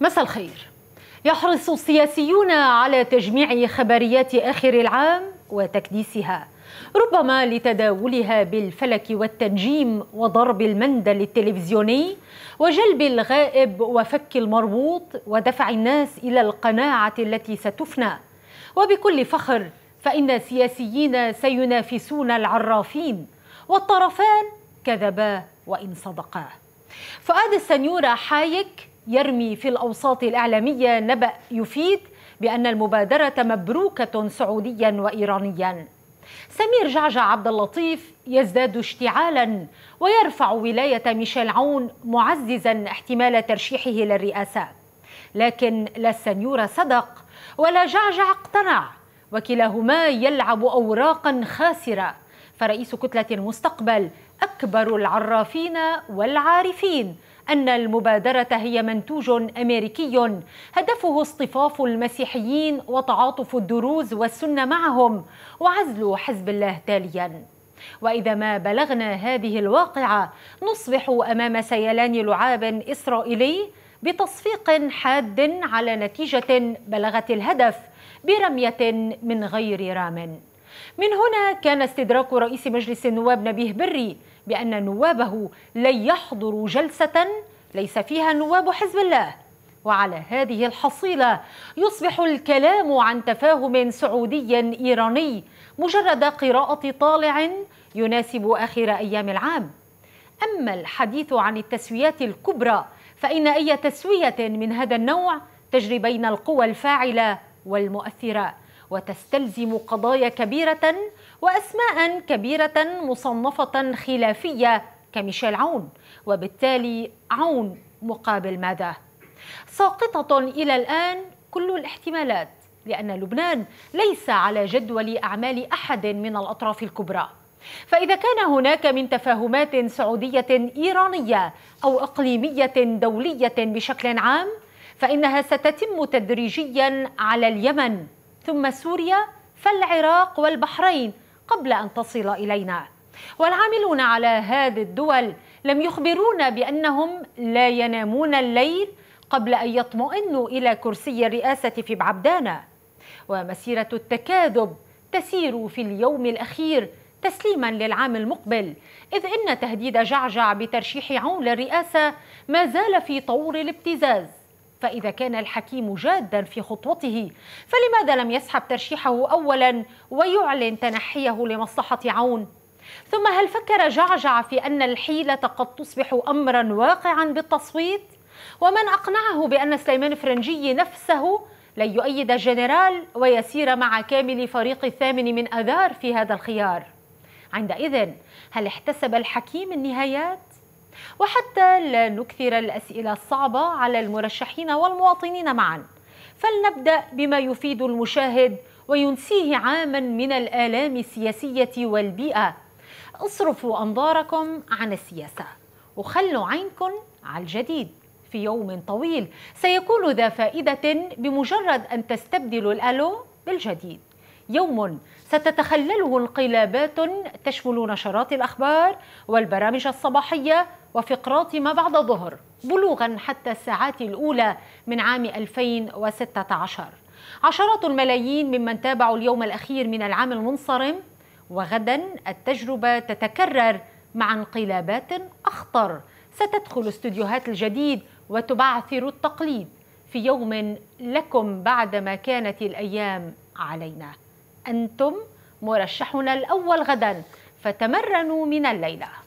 مساء الخير يحرص السياسيون على تجميع خبريات آخر العام وتكديسها ربما لتداولها بالفلك والتنجيم وضرب المندل التلفزيوني وجلب الغائب وفك المربوط ودفع الناس إلى القناعة التي ستفنى وبكل فخر فإن السياسيين سينافسون العرافين والطرفان كذبا وإن صدقا فؤاد السنيورة حايك يرمي في الأوساط الإعلامية نبأ يفيد بأن المبادرة مبروكة سعوديا وإيرانيا سمير جعجع عبد اللطيف يزداد اشتعالا ويرفع ولاية ميشيل عون معززا احتمال ترشيحه للرئاسة لكن لا السنيورة صدق ولا جعجع اقتنع وكلاهما يلعب أوراقا خاسرة فرئيس كتلة المستقبل أكبر العرافين والعارفين أن المبادرة هي منتوج أمريكي هدفه اصطفاف المسيحيين وتعاطف الدروز والسنة معهم وعزل حزب الله تالياً وإذا ما بلغنا هذه الواقعة نصبح أمام سيلان لعاب إسرائيلي بتصفيق حاد على نتيجة بلغت الهدف برمية من غير رام من هنا كان استدراك رئيس مجلس النواب نبيه بري بأن نوابه لن يحضروا جلسة ليس فيها نواب حزب الله وعلى هذه الحصيلة يصبح الكلام عن تفاهم سعودي إيراني مجرد قراءة طالع يناسب آخر أيام العام أما الحديث عن التسويات الكبرى فإن أي تسوية من هذا النوع تجري بين القوى الفاعلة والمؤثرة وتستلزم قضايا كبيرة وأسماء كبيرة مصنفة خلافية كميشيل عون وبالتالي عون مقابل ماذا؟ ساقطة إلى الآن كل الاحتمالات لأن لبنان ليس على جدول أعمال أحد من الأطراف الكبرى فإذا كان هناك من تفاهمات سعودية إيرانية أو إقليمية دولية بشكل عام فإنها ستتم تدريجيا على اليمن ثم سوريا فالعراق والبحرين قبل أن تصل إلينا والعاملون على هذه الدول لم يخبرونا بأنهم لا ينامون الليل قبل أن يطمئنوا إلى كرسي الرئاسة في بعبدانا ومسيرة التكاذب تسير في اليوم الأخير تسليما للعام المقبل إذ إن تهديد جعجع بترشيح عون للرئاسة ما زال في طور الابتزاز فإذا كان الحكيم جادا في خطوته فلماذا لم يسحب ترشيحه أولا ويعلن تنحيه لمصلحة عون؟ ثم هل فكر جعجع في أن الحيلة قد تصبح أمرا واقعا بالتصويت؟ ومن أقنعه بأن سليمان فرنجي نفسه لن يؤيد الجنرال ويسير مع كامل فريق الثامن من أذار في هذا الخيار؟ عندئذ هل احتسب الحكيم النهايات؟ وحتى لا نكثر الأسئلة الصعبة على المرشحين والمواطنين معا فلنبدأ بما يفيد المشاهد وينسيه عاما من الآلام السياسية والبيئة اصرفوا أنظاركم عن السياسة وخلوا عينكم على الجديد في يوم طويل سيكون ذا فائدة بمجرد أن تستبدلوا الألو بالجديد يوم ستتخلله انقلابات تشمل نشرات الأخبار والبرامج الصباحية وفقرات ما بعد الظهر بلوغا حتى الساعات الأولى من عام 2016 عشرات الملايين ممن تابعوا اليوم الأخير من العام المنصرم وغدا التجربة تتكرر مع انقلابات أخطر ستدخل استوديوهات الجديد وتبعثر التقليد في يوم لكم بعدما كانت الأيام علينا أنتم مرشحنا الأول غدا فتمرنوا من الليلة